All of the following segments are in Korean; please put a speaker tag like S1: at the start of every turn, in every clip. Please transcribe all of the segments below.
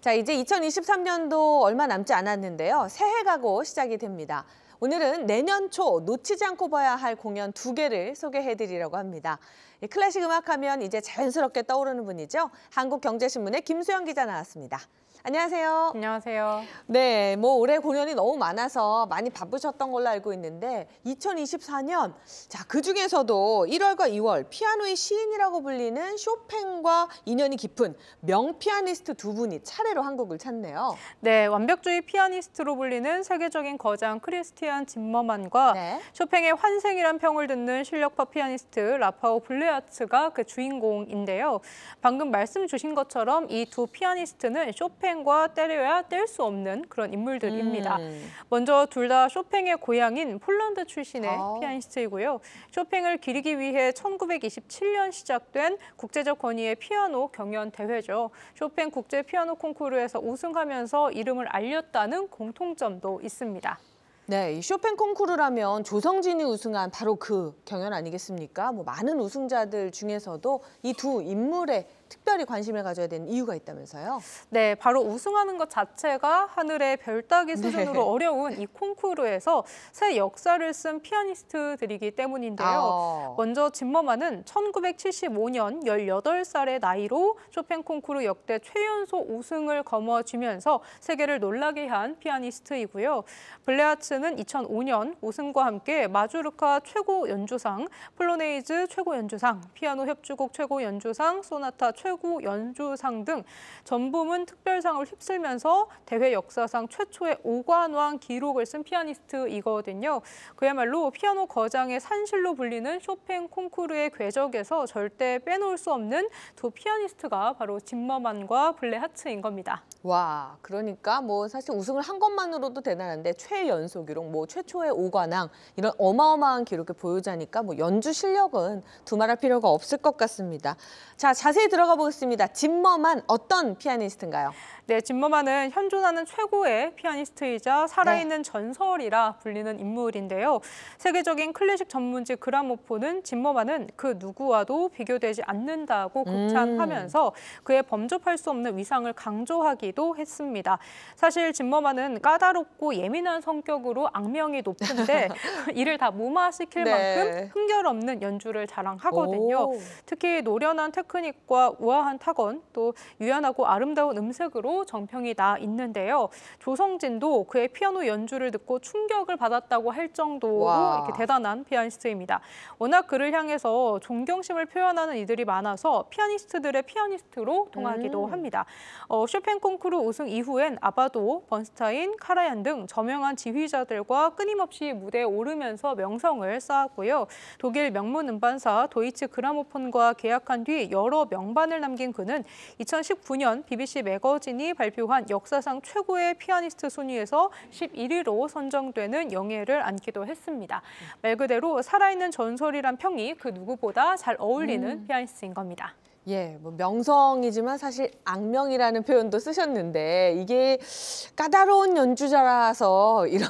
S1: 자, 이제 2023년도 얼마 남지 않았는데요. 새해가 고 시작이 됩니다. 오늘은 내년 초 놓치지 않고 봐야 할 공연 두 개를 소개해드리려고 합니다. 예, 클래식 음악 하면 이제 자연스럽게 떠오르는 분이죠. 한국경제신문의 김수영 기자 나왔습니다. 안녕하세요. 안녕하세요. 네, 뭐 올해 공연이 너무 많아서 많이 바쁘셨던 걸로 알고 있는데 2024년 자, 그중에서도 1월과 2월 피아노의 시인이라고 불리는 쇼팽과 인연이 깊은 명피아니스트 두 분이 차례로 한국을 찾네요. 네, 완벽주의 피아니스트로 불리는 세계적인 거장 크리스티안
S2: 짐머만과 네. 쇼팽의 환생이란 평을 듣는 실력파 피아니스트 라파오 블레아츠가 그 주인공인데요. 방금 말씀 주신 것처럼 이 두 피아니스트는 쇼팽 쇼팽과 때려야 뗄 수 없는 그런 인물들입니다. 음. 먼저 둘 다 쇼팽의 고향인 폴란드 출신의 아. 피아니스트이고요. 쇼팽을 기리기 위해 1927년 시작된 국제적 권위의 피아노 경연 대회죠. 쇼팽 국제 피아노 콩쿠르에서 우승하면서 이름을 알렸다는 공통점도 있습니다.
S1: 네, 이 쇼팽 콩쿠르라면 조성진이 우승한 바로 그 경연 아니겠습니까? 뭐 많은 우승자들 중에서도 이 두 인물의 특별히 관심을 가져야 되는 이유가 있다면서요? 네, 바로 우승하는 것 자체가 하늘의 별 따기 네. 수준으로 네. 어려운 이 콩쿠르에서
S2: 새 역사를 쓴 피아니스트들이기 때문인데요. 아. 먼저 진머만은 1975년 18살의 나이로 쇼팽 콩쿠르 역대 최연소 우승을 거머쥐면서 세계를 놀라게 한 피아니스트이고요. 블레아츠는 2005년 우승과 함께 마주르카 최고 연주상, 플로네이즈 최고 연주상, 피아노 협주곡 최고 연주상, 소나타 최고 연주상 등 전부문 특별상을 휩쓸면서 대회 역사상 최초의 오관왕 기록을 쓴 피아니스트이거든요. 그야말로 피아노 거장의 산실로 불리는 쇼팽 콩쿠르의 궤적에서 절대 빼놓을 수 없는 두 피아니스트가 바로 짐머만과 블레하츠인
S1: 겁니다. 와, 그러니까 뭐 사실 우승을 한 것만으로도 대단한데 최연소 기록, 뭐 최초의 오관왕 이런 어마어마한 기록을 보유자니까 뭐 연주 실력은 두말할 필요가 없을 것 같습니다. 자, 자세히 들어가 들어가 보겠습니다. 진머만 어떤 피아니스트인가요? 네, 진모만은 현존하는 최고의 피아니스트이자 살아있는 네. 전설이라
S2: 불리는 인물인데요. 세계적인 클래식 전문지 그라모포는진모만은그 누구와도 비교되지 않는다고 극찬하면서 음. 그의 범접할 수 없는 위상을 강조하기도 했습니다. 사실 진모만은 까다롭고 예민한 성격으로 악명이 높은데 이를 다 무마시킬 네. 만큼 흥결없는 연주를 자랑하거든요. 오. 특히 노련한 테크닉과 우아한 타건, 또 유연하고 아름다운 음색으로 정평이 나 있는데요. 조성진도 그의 피아노 연주를 듣고 충격을 받았다고 할 정도로 와. 이렇게 대단한 피아니스트입니다. 워낙 그를 향해서 존경심을 표현하는 이들이 많아서 피아니스트들의 피아니스트로 동하기도 음. 합니다. 어, 쇼팽 콩쿠르 우승 이후엔 아바도, 번스타인, 카라얀 등 저명한 지휘자들과 끊임없이 무대에 오르면서 명성을 쌓았고요. 독일 명문 음반사 도이치 그라모폰과 계약한 뒤 여러 명반을 남긴 그는 2019년 BBC 매거진이 발표한 역사상 최고의 피아니스트 순위에서 11위로 선정되는 영예를 안기도 했습니다. 말 그대로 살아있는 전설이란 평이 그 누구보다 잘 어울리는 음. 피아니스트인 겁니다.
S1: 예, 뭐 명성이지만 사실 악명이라는 표현도 쓰셨는데 이게 까다로운 연주자라서 이런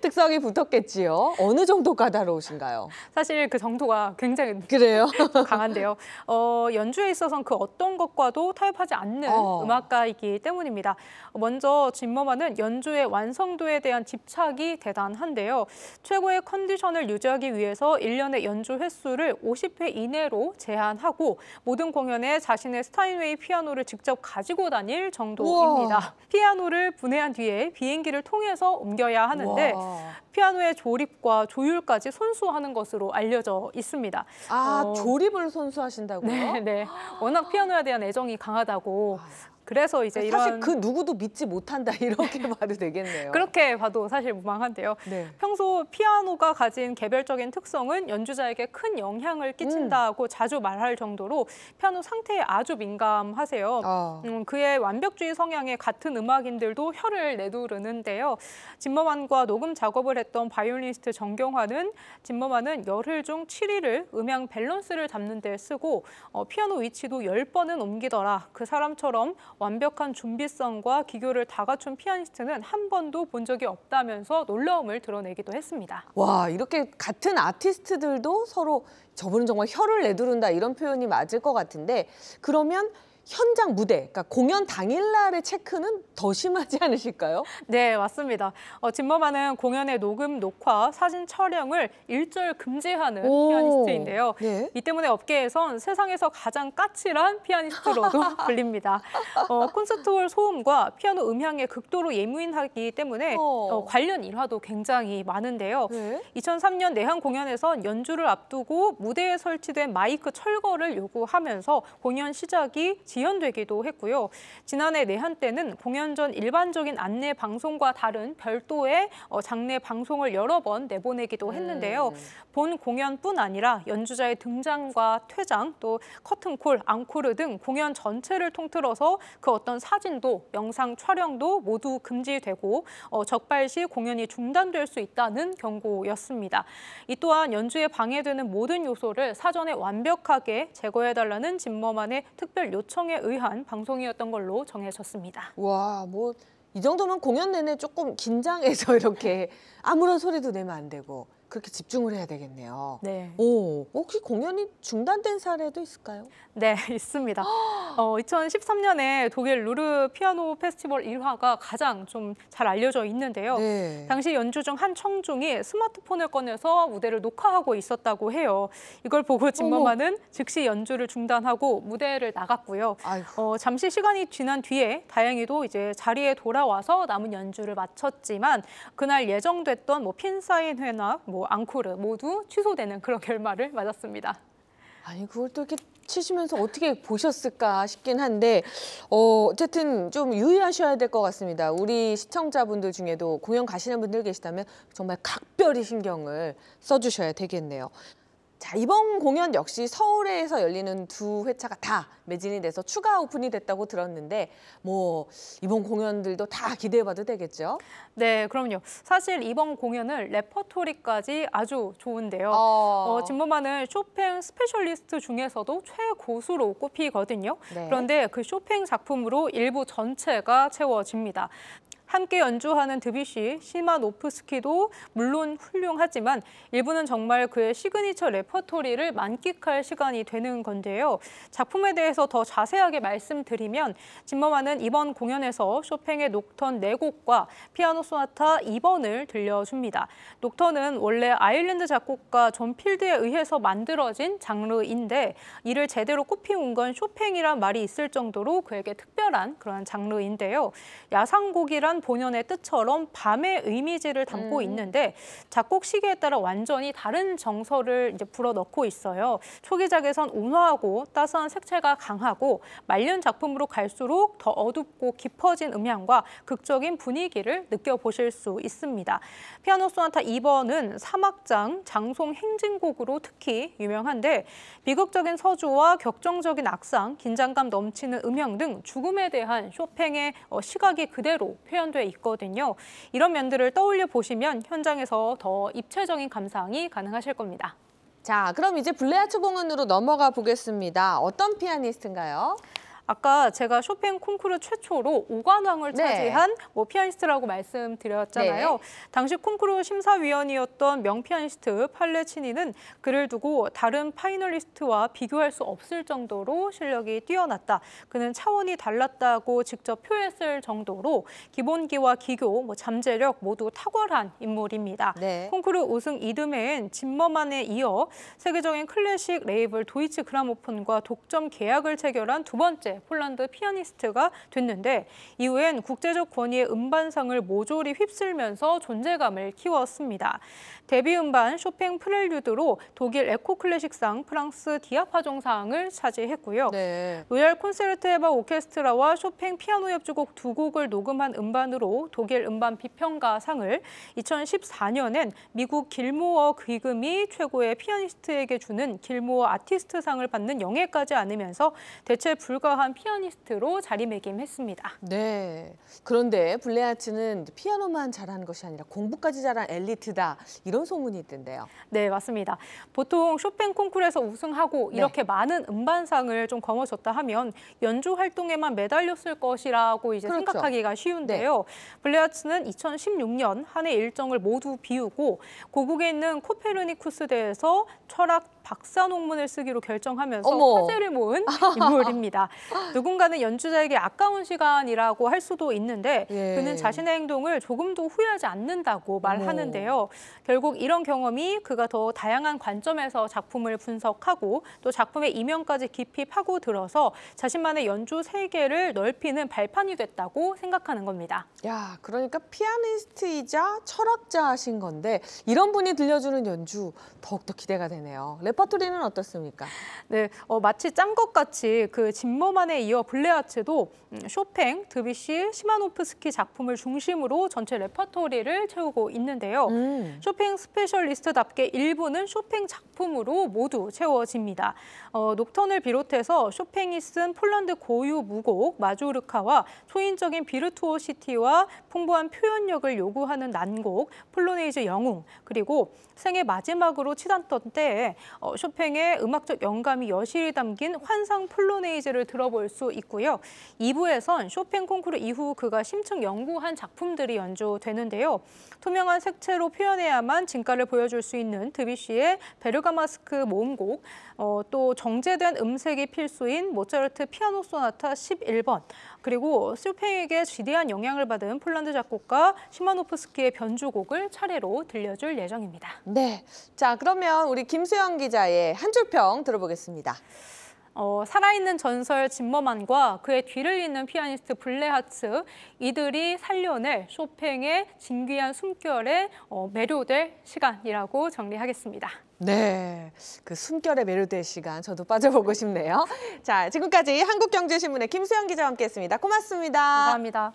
S1: 특성이 붙었겠지요. 어느 정도 까다로우신가요? 사실 그 정도가 굉장히 그래요?
S2: 강한데요. 어, 연주에 있어서는 그 어떤 것과도 타협하지 않는 어. 음악가이기 때문입니다. 먼저 진머만은 연주의 완성도에 대한 집착이 대단한데요. 최고의 컨디션을 유지하기 위해서 일년의 연주 횟수를 50회 이내로 제한하고 모든 모든 공연에 자신의 스타인웨이 피아노를 직접 가지고 다닐 정도입니다. 우와. 피아노를 분해한 뒤에 비행기를 통해서 옮겨야 하는데 우와. 피아노의 조립과 조율까지 손수하는 것으로 알려져 있습니다. 아, 어...
S1: 조립을 손수하신다고요? 네, 네.
S2: 워낙 피아노에 대한 애정이 강하다고 아. 그래서 이제 사실 이런 그
S1: 누구도 믿지 못한다 이렇게 네. 봐도 되겠네요.
S2: 그렇게 봐도 사실 무방한데요. 네. 평소 피아노가 가진 개별적인 특성은 연주자에게 큰 영향을 끼친다고 음. 자주 말할 정도로 피아노 상태에 아주 민감하세요. 아. 음, 그의 완벽주의 성향에 같은 음악인들도 혀를 내두르는데요. 진머만과 녹음 작업을 했던 바이올리니스트 정경화는 진머만은 열흘 중 7일을 음향 밸런스를 잡는 데 쓰고 어, 피아노 위치도 10번은 옮기더라. 그 사람처럼 완벽한 준비성과 기교를 다 갖춘 피아니스트는 한 번도 본 적이 없다면서 놀라움을 드러내기도 했습니다.
S1: 와 이렇게 같은 아티스트들도 서로 저분은 정말 혀를 내두른다 이런 표현이 맞을 것 같은데 그러면 현장 무대, 그러니까 공연 당일날의 체크는 더 심하지 않으실까요? 네, 맞습니다. 어, 진머만은 공연의 녹음,
S2: 녹화, 사진 촬영을 일절 금지하는 오, 피아니스트인데요. 네. 이 때문에 업계에선 세상에서 가장 까칠한 피아니스트로도 불립니다. 어, 콘서트홀 소음과 피아노 음향에 극도로 예민하기 때문에 어. 어, 관련 일화도 굉장히 많은데요. 네. 2003년 내한 공연에선 연주를 앞두고 무대에 설치된 마이크 철거를 요구하면서 공연 시작이 지연되기도 했고요. 지난해 내한 때는 공연 전 일반적인 안내 방송과 다른 별도의 어, 장례 방송을 여러 번 내보내기도 음. 했는데요. 본 공연뿐 아니라 연주자의 등장과 퇴장, 또 커튼콜, 앙코르 등 공연 전체를 통틀어서 그 어떤 사진도 영상 촬영도 모두 금지되고 어, 적발 시 공연이 중단될 수 있다는 경고였습니다. 이 또한 연주에 방해되는 모든 요소를 사전에 완벽하게 제거해달라는 진머만의 특별 요청 신청에 의한 방송이었던 걸로 정해졌습니다.
S1: 와, 뭐 이 정도면 공연 내내 조금 긴장해서 이렇게 아무런 소리도 내면 안 되고 그렇게 집중을 해야 되겠네요. 네. 오. 어, 혹시 공연이 중단된 사례도 있을까요? 네, 있습니다. 어, 2013년에 독일 루르
S2: 피아노 페스티벌 일화가 가장 좀 잘 알려져 있는데요. 네. 당시 연주 중 한 청중이 스마트폰을 꺼내서 무대를 녹화하고 있었다고 해요. 이걸 보고 진범만은 즉시 연주를 중단하고 무대를 나갔고요. 어, 잠시 시간이 지난 뒤에 다행히도 이제 자리에 돌아와서 남은 연주를 마쳤지만 그날 예정됐던 뭐 핀사인회나 뭐 앙코르 모두 취소되는 그런 결말을 우승을 맞았습니다.
S1: 아니 그걸 또 이렇게 치시면서 어떻게 보셨을까 싶긴 한데 어, 어쨌든 좀 유의하셔야 될 것 같습니다. 우리 시청자분들 중에도 공연 가시는 분들 계시다면 정말 각별히 신경을 써주셔야 되겠네요. 자, 이번 공연 역시 서울에서 열리는 두 회차가 다 매진이 돼서 추가 오픈이 됐다고 들었는데 뭐 이번 공연들도 다 기대해봐도 되겠죠? 네, 그럼요. 사실 이번 공연을
S2: 레퍼토리까지 아주 좋은데요. 어... 어, 진범만은 쇼팽 스페셜리스트 중에서도 최고수로 꼽히거든요. 네. 그런데 그 쇼팽 작품으로 일부 전체가 채워집니다. 함께 연주하는 드뷔시, 시마노프스키도 물론 훌륭하지만 일부는 정말 그의 시그니처 레퍼토리를 만끽할 시간이 되는 건데요. 작품에 대해서 더 자세하게 말씀드리면 진머만은 이번 공연에서 쇼팽의 녹턴 4곡과 피아노 소나타 2번을 들려줍니다. 녹턴은 원래 아일랜드 작곡가 존 필드에 의해서 만들어진 장르인데 이를 제대로 꼽히운건 쇼팽이란 말이 있을 정도로 그에게 특별한 그런 장르인데요. 야상곡이란 시간 본연의 뜻처럼 밤의 이미지를 담고 음. 있는데 작곡 시기에 따라 완전히 다른 정서를 이제 불어넣고 있어요. 초기작에선 온화하고 따스한 색채가 강하고 말년 작품으로 갈수록 더 어둡고 깊어진 음향과 극적인 분위기를 느껴보실 수 있습니다. 피아노 소나타 2번은 사막장 장송 행진곡으로 특히 유명한데 비극적인 서주와 격정적인 악상, 긴장감 넘치는 음향 등 죽음에 대한 쇼팽의 어, 시각이 그대로 표현 실현돼 있거든요. 이런 면들을 떠올려 보시면 현장에서 더 입체적인 감상이 가능하실 겁니다.
S1: 자, 그럼 이제 블레아츠 공원으로 넘어가 보겠습니다. 어떤 피아니스트인가요? 아까 제가 쇼팽 콩쿠르 최초로
S2: 오관왕을 네. 차지한 뭐 피아니스트라고 말씀드렸잖아요. 네. 당시 콩쿠르 심사위원이었던 명피아니스트 팔레치니는 그를 두고 다른 파이널리스트와 비교할 수 없을 정도로 실력이 뛰어났다. 그는 차원이 달랐다고 직접 표했을 정도로 기본기와 기교, 뭐 잠재력 모두 탁월한 인물입니다. 네. 콩쿠르 우승 이듬해엔 진머만에 이어 세계적인 클래식 레이블 도이치 그라모폰과 독점 계약을 체결한 두 번째 폴란드 피아니스트가 됐는데 이후엔 국제적 권위의 음반상을 모조리 휩쓸면서 존재감을 키웠습니다. 데뷔 음반 쇼팽 프렐류드로 독일 에코 클래식상, 프랑스 디아파종상을 차지했고요. 네. 로얄 콘세르트 에바 오케스트라와 쇼팽 피아노 협주곡 두 곡을 녹음한 음반으로 독일 음반 비평가상을 2014년엔 미국 길모어 귀금이 최고의 피아니스트에게 주는 길모어 아티스트상을 받는 영예까지 안으면서 대체 불가한 유명한 피아니스트로 자리매김했습니다.
S1: 네. 그런데 블레아츠는 피아노만 잘하는 것이 아니라 공부까지 잘한 엘리트다. 이런 소문이 있던데요. 네, 맞습니다. 보통 쇼팽 콩쿠르에서 우승하고 네. 이렇게 네.
S2: 많은 음반상을 좀거머쥐다 하면 연주 활동에만 매달렸을 것이라고 이제 그렇죠. 생각하기가 쉬운데요. 네. 블레아츠는 2016년 한해 일정을 모두 비우고 고국에 있는 코페르니쿠스 대에서 철학 박사 논문을 쓰기로 결정하면서 어머. 화제를 모은 인물입니다. 누군가는 연주자에게 아까운 시간이라고 할 수도 있는데 예. 그는 자신의 행동을 조금도 후회하지 않는다고 말하는데요. 어 결국 이런 경험이 그가 더 다양한 관점에서 작품을 분석하고 또 작품의 이면까지 깊이 파고들어서 자신만의 연주 세계를 넓히는 발판이 됐다고 생각하는 겁니다.
S1: 야, 그러니까 피아니스트이자 철학자신 하 건데 이런 분이 들려주는 연주 더욱더 기대가 되네요. 레퍼토리는 어떻습니까? 네, 어, 마치 짠 것 같이 그 진머만에 이어 블레아츠도 음, 쇼팽, 드뷔시,
S2: 시마노프스키 작품을 중심으로 전체 레퍼토리를 채우고 있는데요. 음. 쇼팽 스페셜리스트답게 일부는 쇼팽 작품으로 모두 채워집니다. 어, 녹턴을 비롯해서 쇼팽이 쓴 폴란드 고유 무곡 마조르카와 초인적인 비르투오시티와 풍부한 표현력을 요구하는 난곡, 폴로네이즈 영웅, 그리고 생애 마지막으로 치닫던 때에 어, 어, 쇼팽의 음악적 영감이 여실히 담긴 환상 플로네이즈를 들어볼 수 있고요. 2부에선 쇼팽 콩쿠르 이후 그가 심층 연구한 작품들이 연주되는데요. 투명한 색채로 표현해야만 진가를 보여줄 수 있는 드뷔시의 베르가마스크 모음곡, 어, 또 정제된 음색이 필수인 모차르트 피아노 소나타 11번, 그리고 쇼팽에게 지대한 영향을 받은 폴란드 작곡가 시마노프스키의 변주곡을 차례로 들려줄
S1: 예정입니다. 네, 자 그러면 우리 김수영 기자 기자의 한줄평 들어보겠습니다.
S2: 어, 살아있는 전설 진머만과 그의 뒤를 잇는 피아니스트 블레하츠 이들이 살려낼 쇼팽의 진귀한 숨결에 어, 매료될 시간이라고 정리하겠습니다.
S1: 네, 그 숨결에 매료될 시간 저도 빠져보고 싶네요. 자, 지금까지 한국경제신문의 김수영 기자와 함께했습니다. 고맙습니다. 감사합니다.